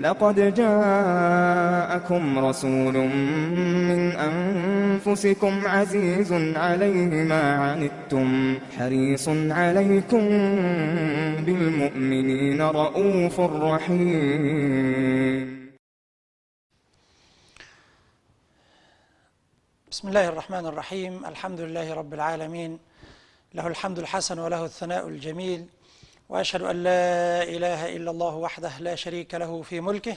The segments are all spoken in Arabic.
لقد جاءكم رسول من أنفسكم عزيز عليه ما عنتم حريص عليكم بالمؤمنين رؤوف رحيم بسم الله الرحمن الرحيم الحمد لله رب العالمين له الحمد الحسن وله الثناء الجميل وأشهد أن لا إله إلا الله وحده لا شريك له في ملكه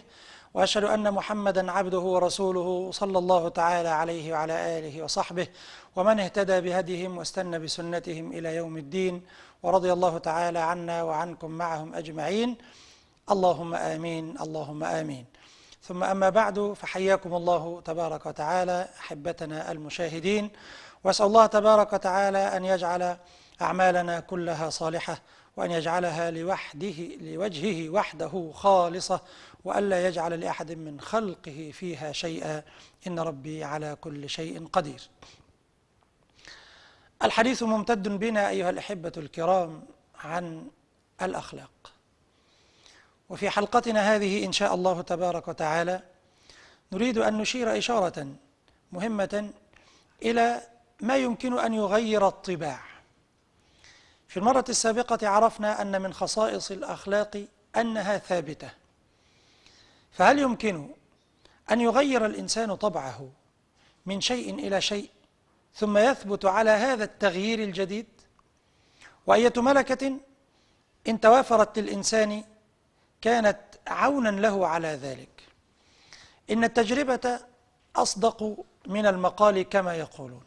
وأشهد أن محمدا عبده ورسوله صلى الله تعالى عليه وعلى آله وصحبه ومن اهتدى بهديهم واستنى بسنتهم إلى يوم الدين ورضي الله تعالى عنا وعنكم معهم أجمعين اللهم آمين اللهم آمين ثم أما بعد فحياكم الله تبارك وتعالى أحبتنا المشاهدين وأسأل الله تبارك وتعالى أن يجعل أعمالنا كلها صالحة وأن يجعلها لوحده لوجهه وحده خالصة وألا يجعل لأحد من خلقه فيها شيئا إن ربي على كل شيء قدير الحديث ممتد بنا أيها الأحبة الكرام عن الأخلاق وفي حلقتنا هذه إن شاء الله تبارك وتعالى نريد أن نشير إشارة مهمة إلى ما يمكن أن يغير الطباع في المرة السابقة عرفنا أن من خصائص الأخلاق أنها ثابتة فهل يمكن أن يغير الإنسان طبعه من شيء إلى شيء ثم يثبت على هذا التغيير الجديد وأية ملكة إن توافرت للإنسان كانت عونا له على ذلك إن التجربة أصدق من المقال كما يقولون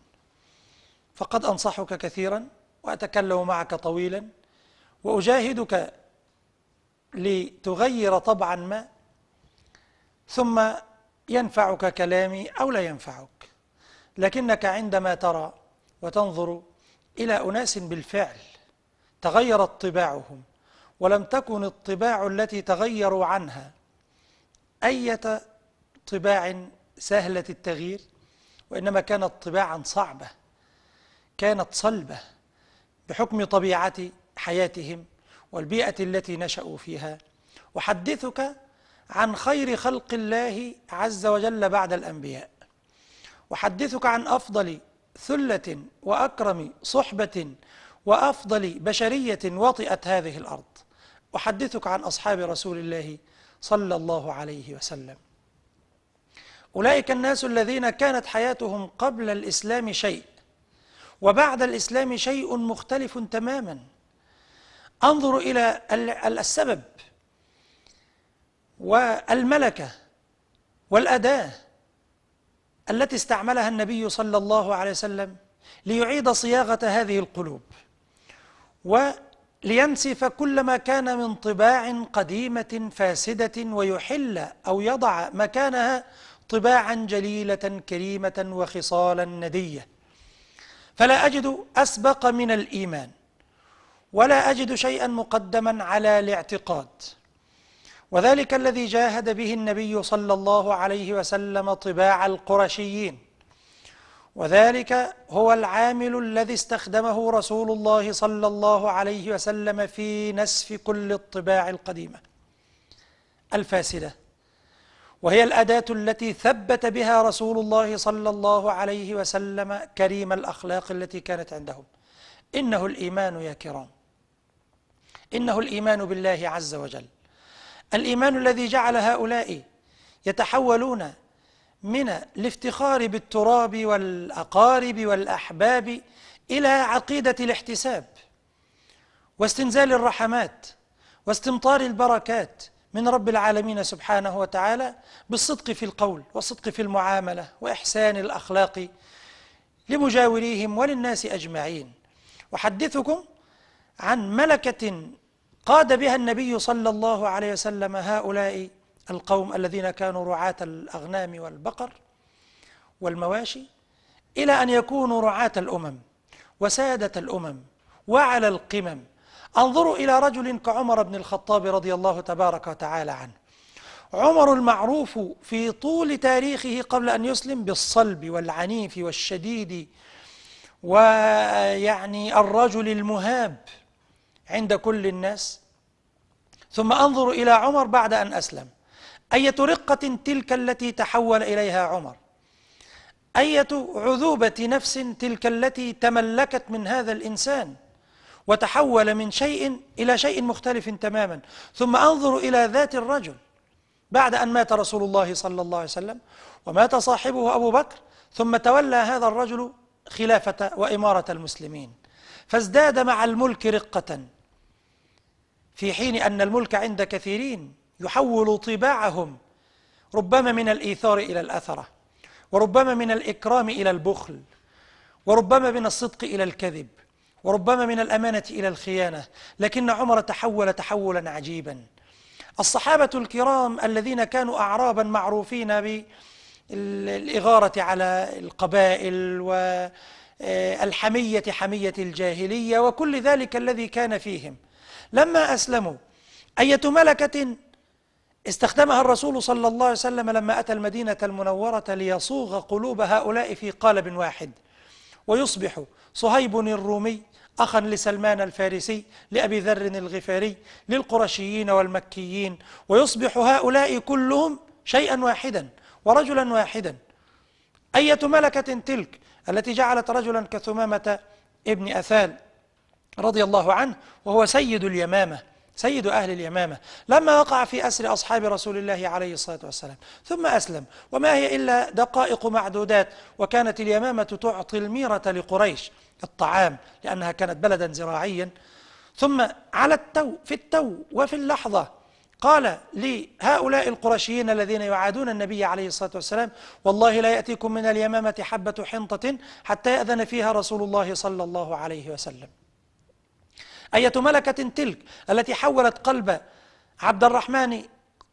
فقد أنصحك كثيراً وأتكلم معك طويلا وأجاهدك لتغير طبعا ما ثم ينفعك كلامي أو لا ينفعك لكنك عندما ترى وتنظر إلى أناس بالفعل تغيرت طباعهم ولم تكن الطباع التي تغيروا عنها أية طباع سهلة التغيير وإنما كانت طباعا صعبة كانت صلبة بحكم طبيعة حياتهم والبيئة التي نشأوا فيها أحدثك عن خير خلق الله عز وجل بعد الأنبياء أحدثك عن أفضل ثلة وأكرم صحبة وأفضل بشرية وطئت هذه الأرض أحدثك عن أصحاب رسول الله صلى الله عليه وسلم أولئك الناس الذين كانت حياتهم قبل الإسلام شيء وبعد الإسلام شيء مختلف تماما انظر إلى السبب والملكة والأداة التي استعملها النبي صلى الله عليه وسلم ليعيد صياغة هذه القلوب ولينسف كل ما كان من طباع قديمة فاسدة ويحل أو يضع مكانها طباعا جليلة كريمة وخصالا ندية فلا أجد أسبق من الإيمان ولا أجد شيئا مقدما على الاعتقاد وذلك الذي جاهد به النبي صلى الله عليه وسلم طباع القرشيين وذلك هو العامل الذي استخدمه رسول الله صلى الله عليه وسلم في نسف كل الطباع القديمة الفاسدة وهي الأداة التي ثبت بها رسول الله صلى الله عليه وسلم كريم الأخلاق التي كانت عندهم إنه الإيمان يا كرام إنه الإيمان بالله عز وجل الإيمان الذي جعل هؤلاء يتحولون من الافتخار بالتراب والأقارب والأحباب إلى عقيدة الاحتساب واستنزال الرحمات واستمطار البركات من رب العالمين سبحانه وتعالى بالصدق في القول والصدق في المعاملة وإحسان الأخلاق لمجاوريهم وللناس أجمعين أحدثكم عن ملكة قاد بها النبي صلى الله عليه وسلم هؤلاء القوم الذين كانوا رعاة الأغنام والبقر والمواشي إلى أن يكونوا رعاة الأمم وسادة الأمم وعلى القمم انظروا إلى رجل كعمر بن الخطاب رضي الله تبارك وتعالى عنه عمر المعروف في طول تاريخه قبل أن يسلم بالصلب والعنيف والشديد ويعني الرجل المهاب عند كل الناس ثم انظروا إلى عمر بعد أن أسلم أية رقة تلك التي تحول إليها عمر أية عذوبة نفس تلك التي تملكت من هذا الإنسان وتحول من شيء إلى شيء مختلف تماما ثم أنظر إلى ذات الرجل بعد أن مات رسول الله صلى الله عليه وسلم ومات صاحبه أبو بكر ثم تولى هذا الرجل خلافة وإمارة المسلمين فازداد مع الملك رقة في حين أن الملك عند كثيرين يحول طباعهم ربما من الإيثار إلى الأثرة وربما من الإكرام إلى البخل وربما من الصدق إلى الكذب وربما من الأمانة إلى الخيانة لكن عمر تحول تحولا عجيبا الصحابة الكرام الذين كانوا أعرابا معروفين بالإغارة على القبائل والحمية حمية الجاهلية وكل ذلك الذي كان فيهم لما أسلموا أية ملكة استخدمها الرسول صلى الله عليه وسلم لما أتى المدينة المنورة ليصوغ قلوب هؤلاء في قالب واحد ويصبح صهيب الرومي أخا لسلمان الفارسي لأبي ذر الغفاري للقرشيين والمكيين ويصبح هؤلاء كلهم شيئا واحدا ورجلا واحدا أية ملكة تلك التي جعلت رجلا كثمامة ابن أثال رضي الله عنه وهو سيد اليمامة سيد أهل اليمامة لما وقع في أسر أصحاب رسول الله عليه الصلاة والسلام ثم أسلم وما هي إلا دقائق معدودات وكانت اليمامة تعطي الميرة لقريش الطعام لأنها كانت بلدا زراعيا ثم على التو في التو وفي اللحظة قال لهؤلاء القرشيين الذين يعادون النبي عليه الصلاة والسلام والله لا يأتيكم من اليمامة حبة حنطة حتى يأذن فيها رسول الله صلى الله عليه وسلم أية ملكة تلك التي حولت قلب عبد الرحمن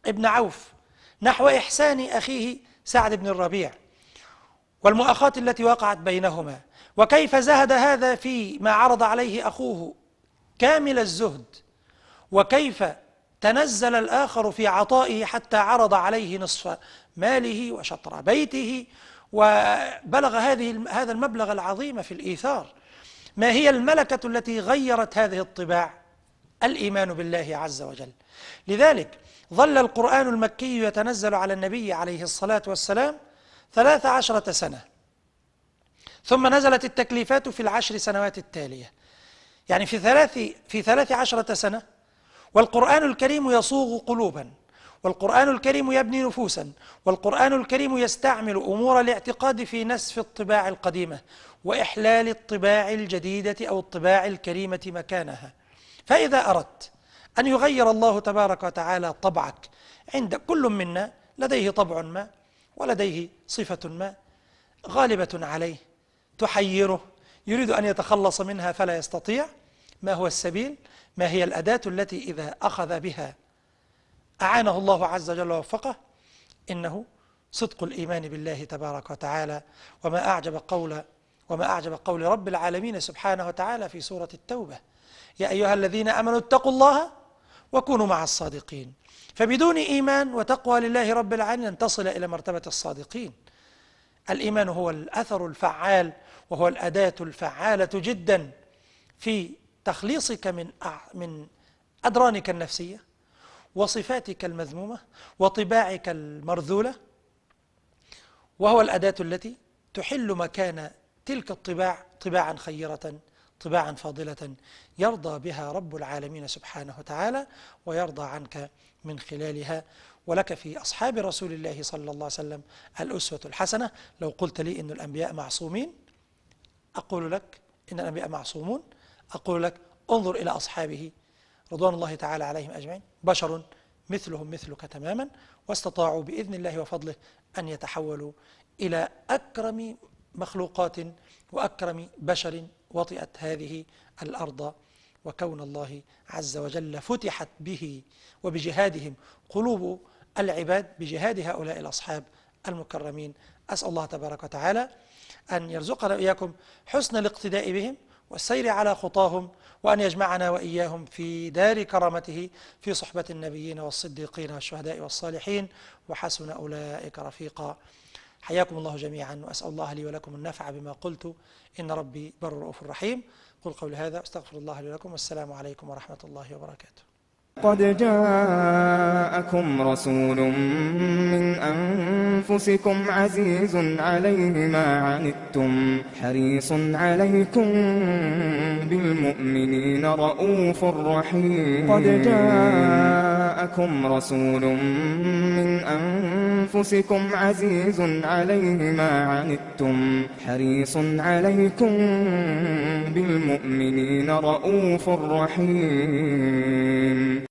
بن عوف نحو إحسان أخيه سعد بن الربيع والمؤاخاة التي وقعت بينهما وكيف زهد هذا في ما عرض عليه أخوه كامل الزهد وكيف تنزل الآخر في عطائه حتى عرض عليه نصف ماله وشطر بيته وبلغ هذه هذا المبلغ العظيم في الإيثار ما هي الملكة التي غيرت هذه الطباع؟ الإيمان بالله عز وجل لذلك ظل القرآن المكي يتنزل على النبي عليه الصلاة والسلام ثلاث عشرة سنة ثم نزلت التكليفات في العشر سنوات التالية يعني في ثلاث في ثلاث عشرة سنة والقرآن الكريم يصوغ قلوبا والقرآن الكريم يبني نفوسا والقرآن الكريم يستعمل أمور الاعتقاد في نسف الطباع القديمة وإحلال الطباع الجديدة أو الطباع الكريمة مكانها فإذا أردت أن يغير الله تبارك وتعالى طبعك عند كل منا لديه طبع ما ولديه صفة ما غالبة عليه تحيره يريد أن يتخلص منها فلا يستطيع ما هو السبيل ما هي الأداة التي إذا أخذ بها أعانه الله عز وجل ووفقه إنه صدق الإيمان بالله تبارك وتعالى وما أعجب قول وما أعجب قول رب العالمين سبحانه وتعالى في سورة التوبة يا أيها الذين أمنوا اتقوا الله وكونوا مع الصادقين فبدون إيمان وتقوى لله رب العالمين لن تصل إلى مرتبة الصادقين الإيمان هو الأثر الفعال وهو الأداة الفعالة جدا في تخليصك من من أدرانك النفسية وصفاتك المذمومة وطباعك المرذولة وهو الأداة التي تحل مكان تلك الطباع طباعا خيرة طباعا فاضلة يرضى بها رب العالمين سبحانه وتعالى ويرضى عنك من خلالها ولك في أصحاب رسول الله صلى الله عليه وسلم الأسوة الحسنة لو قلت لي أن الأنبياء معصومين أقول لك إن الأنبياء معصومون أقول لك انظر إلى أصحابه رضوان الله تعالى عليهم أجمعين بشر مثلهم مثلك تماما واستطاعوا بإذن الله وفضله أن يتحولوا إلى أكرم مخلوقات وأكرم بشر وطئت هذه الأرض وكون الله عز وجل فتحت به وبجهادهم قلوب العباد بجهاد هؤلاء الأصحاب المكرمين أسأل الله تبارك وتعالى أن يرزقنا إياكم حسن الاقتداء بهم والسير على خطاهم وأن يجمعنا وإياهم في دار كرامته في صحبة النبيين والصديقين والشهداء والصالحين وحسن أولئك رفيقا حياكم الله جميعا وأسأل الله لي ولكم النفع بما قلت إن ربي بر رؤوف رحيم قل قول هذا أستغفر الله لي ولكم والسلام عليكم ورحمة الله وبركاته قد جاءكم رسول من أنفسكم عزيز عليه ما عنتم حريص عليكم بالمؤمنين رؤوف رحيم قد جاءكم رسول من أنفسكم عزيز عليه ما عنتم حريص عليكم بالمؤمنين رؤوف رحيم